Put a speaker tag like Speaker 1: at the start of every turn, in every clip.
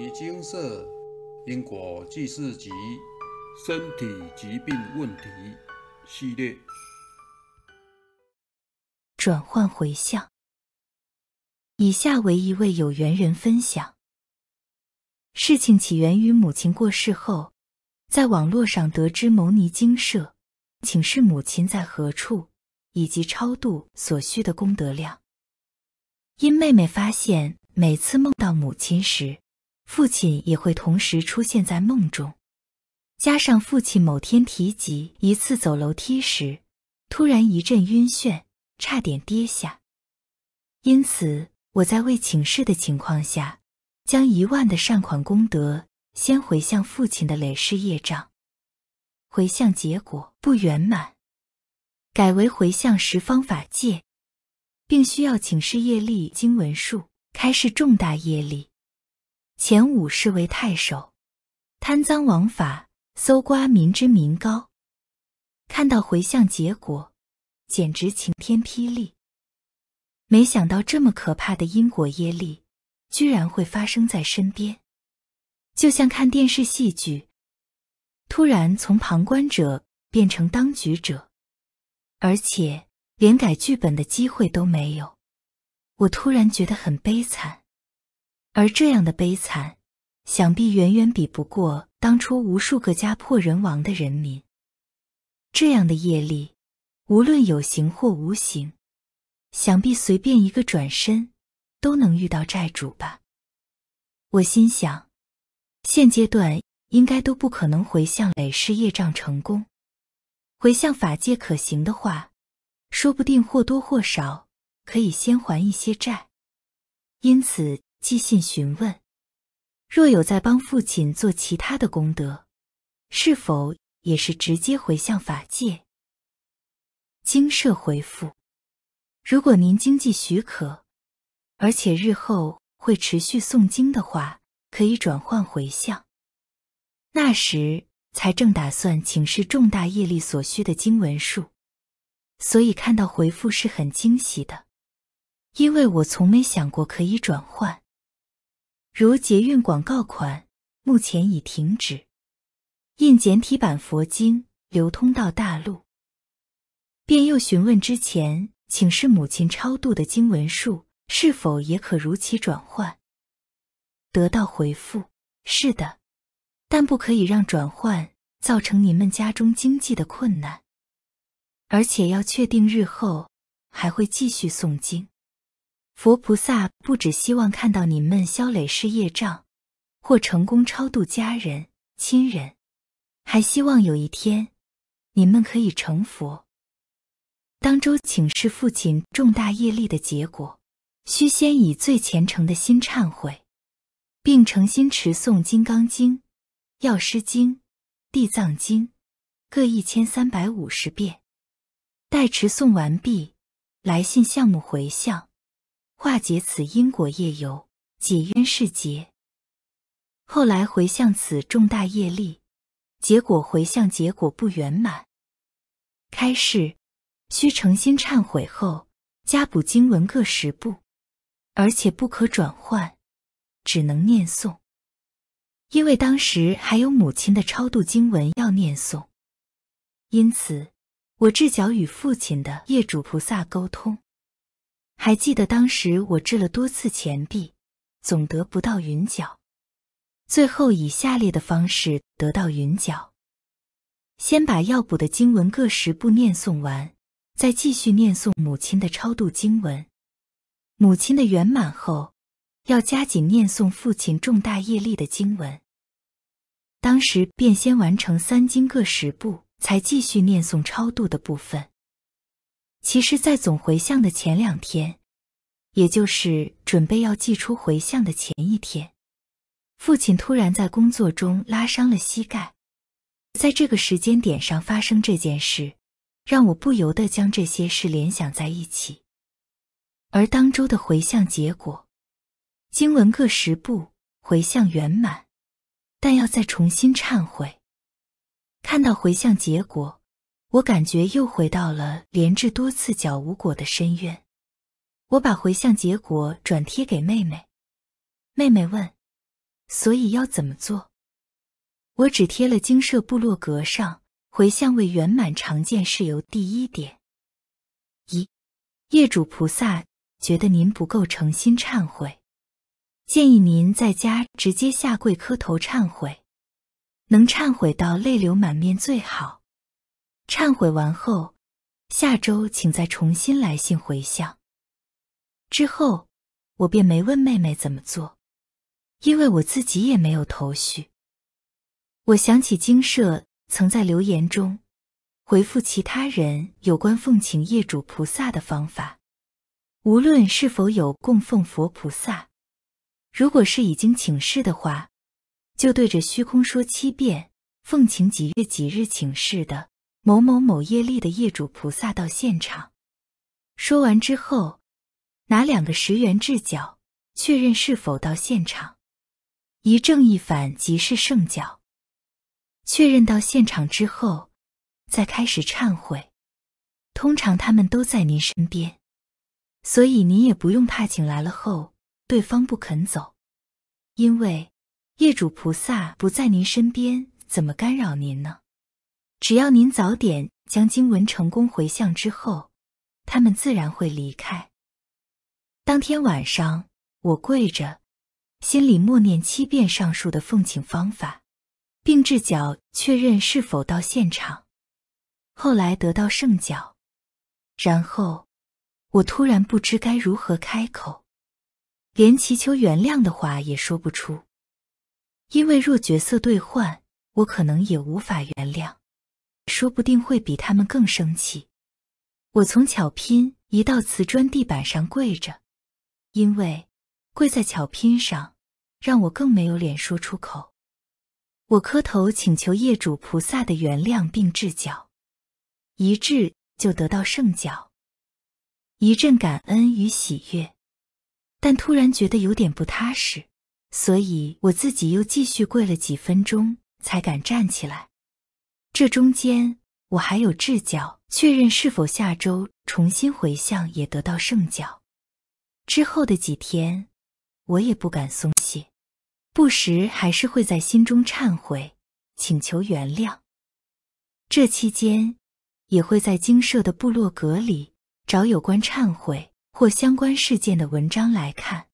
Speaker 1: 尼经社因果济世集身体疾病问题系列
Speaker 2: 转换回向。以下为一位有缘人分享：事情起源于母亲过世后，在网络上得知牟尼经社，请示母亲在何处，以及超度所需的功德量。因妹妹发现，每次梦到母亲时，父亲也会同时出现在梦中，加上父亲某天提及一次走楼梯时，突然一阵晕眩，差点跌下。因此，我在未请示的情况下，将一万的善款功德先回向父亲的累世业障，回向结果不圆满，改为回向十方法界，并需要请示业力经文数开示重大业力。前五世为太守，贪赃枉法，搜刮民脂民膏。看到回向结果，简直晴天霹雳。没想到这么可怕的因果业力，居然会发生在身边，就像看电视戏剧，突然从旁观者变成当局者，而且连改剧本的机会都没有。我突然觉得很悲惨。而这样的悲惨，想必远远比不过当初无数个家破人亡的人民。这样的业力，无论有形或无形，想必随便一个转身，都能遇到债主吧。我心想，现阶段应该都不可能回向累世业障成功。回向法界可行的话，说不定或多或少可以先还一些债。因此。寄信询问，若有在帮父亲做其他的功德，是否也是直接回向法界？经社回复：如果您经济许可，而且日后会持续诵经的话，可以转换回向。那时才正打算请示重大业力所需的经文数，所以看到回复是很惊喜的，因为我从没想过可以转换。如捷运广告款目前已停止印简体版佛经流通到大陆，便又询问之前请示母亲超度的经文数是否也可如期转换，得到回复是的，但不可以让转换造成您们家中经济的困难，而且要确定日后还会继续诵经。佛菩萨不只希望看到您们消累世业障，或成功超度家人、亲人，还希望有一天，你们可以成佛。当周请示父亲重大业力的结果，需先以最虔诚的心忏悔，并诚心持诵《金刚经》《药师经》《地藏经》各一千三百五十遍。待持诵完毕，来信项目回向。化解此因果业由，解冤释结。后来回向此重大业力，结果回向结果不圆满。开示需诚心忏悔后，加补经文各十部，而且不可转换，只能念诵。因为当时还有母亲的超度经文要念诵，因此我至脚与父亲的业主菩萨沟通。还记得当时我掷了多次钱币，总得不到云角。最后以下列的方式得到云角：先把要补的经文各十部念诵完，再继续念诵母亲的超度经文。母亲的圆满后，要加紧念诵父亲重大业力的经文。当时便先完成三经各十部，才继续念诵超度的部分。其实，在总回向的前两天，也就是准备要寄出回向的前一天，父亲突然在工作中拉伤了膝盖。在这个时间点上发生这件事，让我不由得将这些事联想在一起。而当周的回向结果，经文各十步回向圆满，但要再重新忏悔。看到回向结果。我感觉又回到了连智多次脚无果的深渊。我把回向结果转贴给妹妹。妹妹问：“所以要怎么做？”我只贴了精舍部落格上回向未圆满常见事由第一点：一业主菩萨觉得您不够诚心忏悔，建议您在家直接下跪磕头忏悔，能忏悔到泪流满面最好。忏悔完后，下周请再重新来信回向。之后，我便没问妹妹怎么做，因为我自己也没有头绪。我想起精舍曾在留言中回复其他人有关奉请业主菩萨的方法，无论是否有供奉佛菩萨，如果是已经请示的话，就对着虚空说七遍“奉请几月几日请示”的。某某某业力的业主菩萨到现场，说完之后，拿两个十元纸角，确认是否到现场，一正一反即是圣角。确认到现场之后，再开始忏悔。通常他们都在您身边，所以您也不用怕，请来了后对方不肯走，因为业主菩萨不在您身边，怎么干扰您呢？只要您早点将经文成功回向之后，他们自然会离开。当天晚上，我跪着，心里默念七遍上述的奉请方法，并至脚确认是否到现场。后来得到圣脚，然后我突然不知该如何开口，连祈求原谅的话也说不出，因为若角色对换，我可能也无法原谅。说不定会比他们更生气。我从巧拼移到瓷砖地板上跪着，因为跪在巧拼上，让我更没有脸说出口。我磕头请求业主菩萨的原谅并治脚，一治就得到圣脚，一阵感恩与喜悦。但突然觉得有点不踏实，所以我自己又继续跪了几分钟，才敢站起来。这中间，我还有质教确认是否下周重新回向也得到圣教。之后的几天，我也不敢松懈，不时还是会在心中忏悔，请求原谅。这期间，也会在经社的部落格里找有关忏悔或相关事件的文章来看。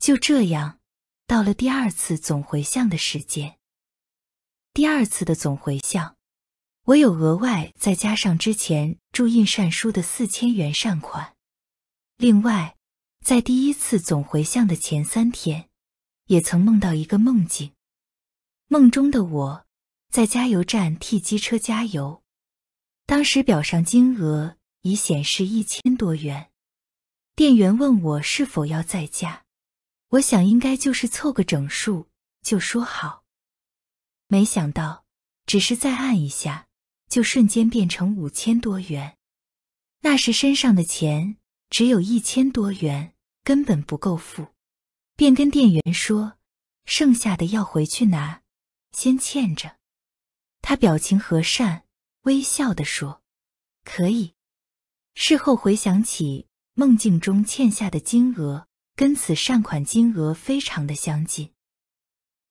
Speaker 2: 就这样，到了第二次总回向的时间。第二次的总回向，我有额外再加上之前注印善书的四千元善款。另外，在第一次总回向的前三天，也曾梦到一个梦境。梦中的我在加油站替机车加油，当时表上金额已显示一千多元。店员问我是否要再加，我想应该就是凑个整数，就说好。没想到，只是再按一下，就瞬间变成五千多元。那时身上的钱只有一千多元，根本不够付，便跟店员说：“剩下的要回去拿，先欠着。”他表情和善，微笑地说：“可以。”事后回想起梦境中欠下的金额，跟此善款金额非常的相近。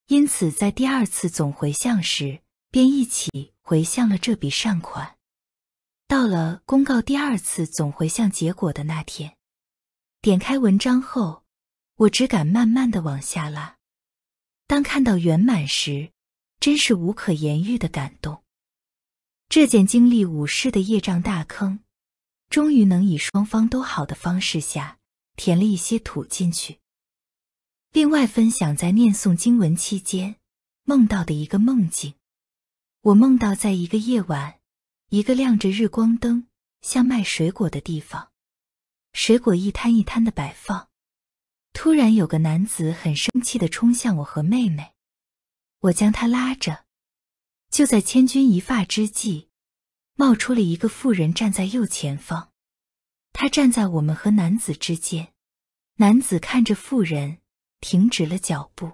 Speaker 2: 因此，在第二次总回向时，便一起回向了这笔善款。到了公告第二次总回向结果的那天，点开文章后，我只敢慢慢的往下拉。当看到圆满时，真是无可言喻的感动。这件经历五世的业障大坑，终于能以双方都好的方式下填了一些土进去。另外，分享在念诵经文期间梦到的一个梦境。我梦到在一个夜晚，一个亮着日光灯、像卖水果的地方，水果一摊一摊的摆放。突然，有个男子很生气的冲向我和妹妹，我将他拉着。就在千钧一发之际，冒出了一个妇人站在右前方，她站在我们和男子之间。男子看着妇人。停止了脚步，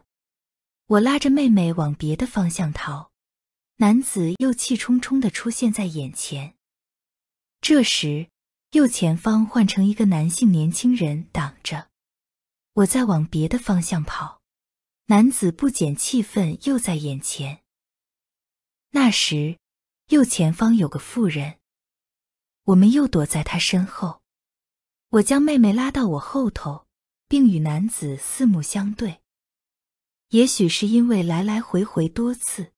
Speaker 2: 我拉着妹妹往别的方向逃。男子又气冲冲的出现在眼前。这时，右前方换成一个男性年轻人挡着，我在往别的方向跑。男子不减气愤，又在眼前。那时，右前方有个妇人，我们又躲在他身后。我将妹妹拉到我后头。并与男子四目相对，也许是因为来来回回多次，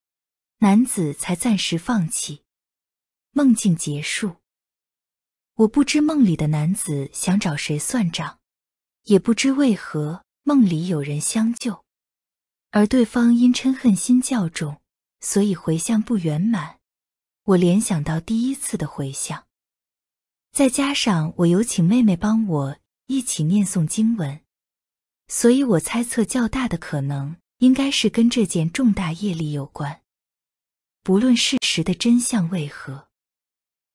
Speaker 2: 男子才暂时放弃。梦境结束，我不知梦里的男子想找谁算账，也不知为何梦里有人相救，而对方因嗔恨心较重，所以回向不圆满。我联想到第一次的回向，再加上我有请妹妹帮我一起念诵经文。所以我猜测，较大的可能应该是跟这件重大业力有关。不论事实的真相为何，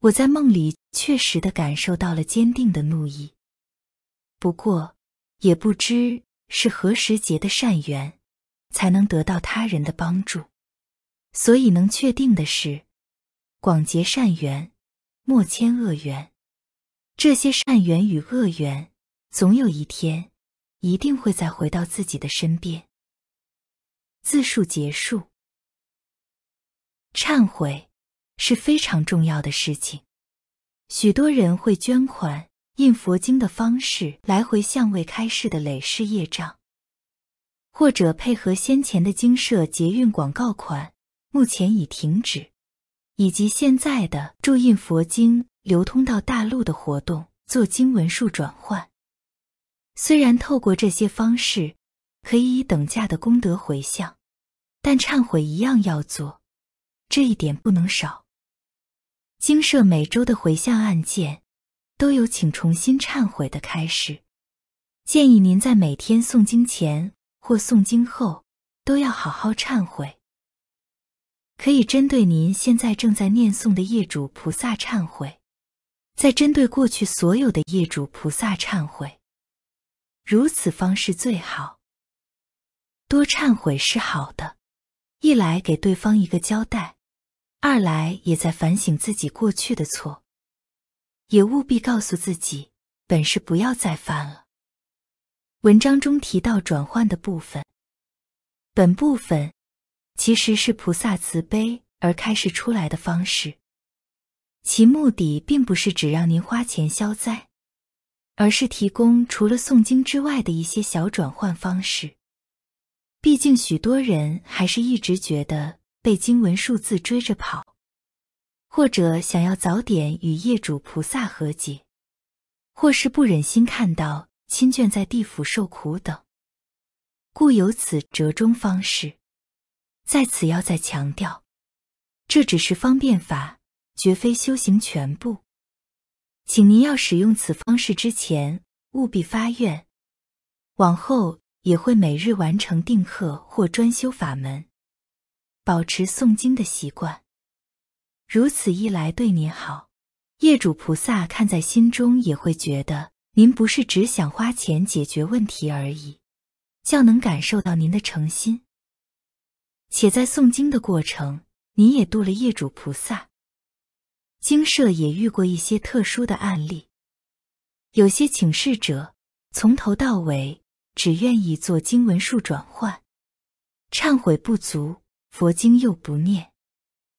Speaker 2: 我在梦里确实的感受到了坚定的怒意。不过，也不知是何时结的善缘，才能得到他人的帮助。所以能确定的是，广结善缘，莫牵恶缘。这些善缘与恶缘，总有一天。一定会再回到自己的身边。自述结束。忏悔是非常重要的事情，许多人会捐款印佛经的方式来回向未开示的累世业障，或者配合先前的经社捷运广告款，目前已停止，以及现在的注印佛经流通到大陆的活动，做经文数转换。虽然透过这些方式可以以等价的功德回向，但忏悔一样要做，这一点不能少。经社每周的回向案件都有请重新忏悔的开始，建议您在每天诵经前或诵经后都要好好忏悔，可以针对您现在正在念诵的业主菩萨忏悔，再针对过去所有的业主菩萨忏悔。如此方式最好，多忏悔是好的，一来给对方一个交代，二来也在反省自己过去的错，也务必告诉自己，本是不要再犯了。文章中提到转换的部分，本部分其实是菩萨慈悲而开始出来的方式，其目的并不是只让您花钱消灾。而是提供除了诵经之外的一些小转换方式。毕竟许多人还是一直觉得被经文数字追着跑，或者想要早点与业主菩萨和解，或是不忍心看到亲眷在地府受苦等，故有此折中方式。在此要再强调，这只是方便法，绝非修行全部。请您要使用此方式之前，务必发愿，往后也会每日完成定课或专修法门，保持诵经的习惯。如此一来，对您好，业主菩萨看在心中，也会觉得您不是只想花钱解决问题而已，较能感受到您的诚心。且在诵经的过程，您也度了业主菩萨。经社也遇过一些特殊的案例，有些请示者从头到尾只愿意做经文术转换，忏悔不足，佛经又不念，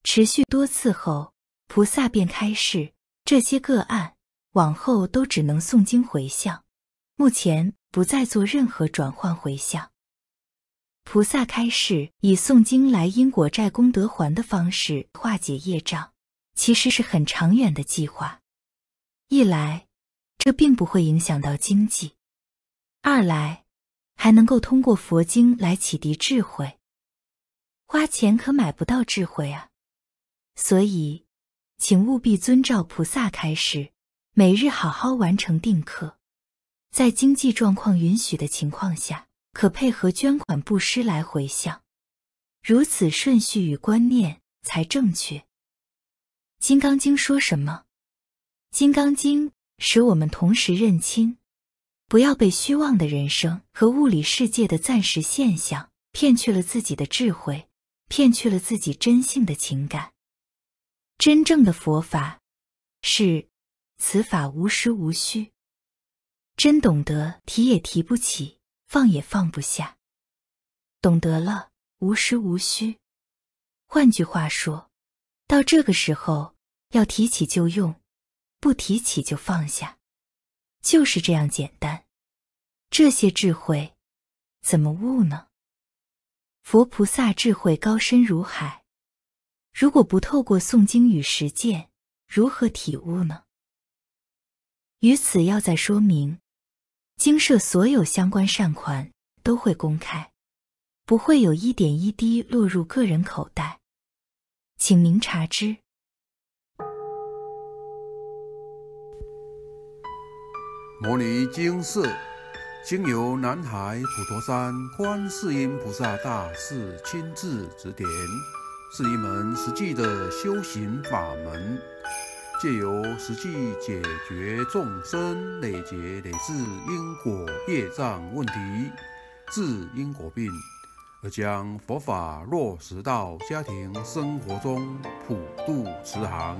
Speaker 2: 持续多次后，菩萨便开示这些个案往后都只能诵经回向，目前不再做任何转换回向。菩萨开示以诵经来因果债功德还的方式化解业障。其实是很长远的计划。一来，这并不会影响到经济；二来，还能够通过佛经来启迪智慧。花钱可买不到智慧啊！所以，请务必遵照菩萨开示，每日好好完成定课。在经济状况允许的情况下，可配合捐款布施来回向。如此顺序与观念才正确。《金刚经》说什么？《金刚经》使我们同时认清，不要被虚妄的人生和物理世界的暂时现象骗去了自己的智慧，骗去了自己真性的情感。真正的佛法是：此法无实无虚。真懂得提也提不起，放也放不下。懂得了无实无虚。换句话说，到这个时候。要提起就用，不提起就放下，就是这样简单。这些智慧怎么悟呢？佛菩萨智慧高深如海，如果不透过诵经与实践，如何体悟呢？于此要再说明，经社所有相关善款都会公开，不会有一点一滴落入个人口袋，请明察之。
Speaker 1: 摩尼经事，经由南海普陀山观世音菩萨大士亲自指点，是一门实际的修行法门，借由实际解决众生累劫累世因果业障问题，治因果病，而将佛法落实到家庭生活中，普度慈航。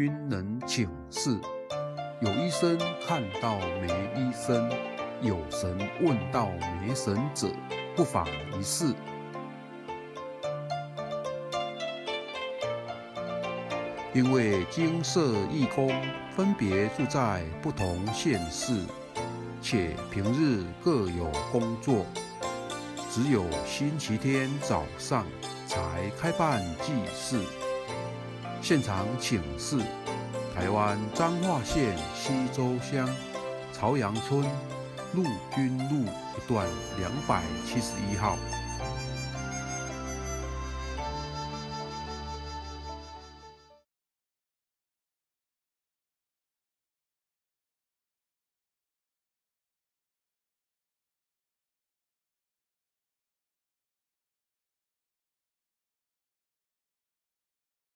Speaker 1: 君能请示，有医生看到没医生，有神问到没神者，不妨一试。因为金色义空分别住在不同县市，且平日各有工作，只有星期天早上才开办祭祀。现场请示：台湾彰化县溪周乡朝阳村陆军路一段两百七十一号。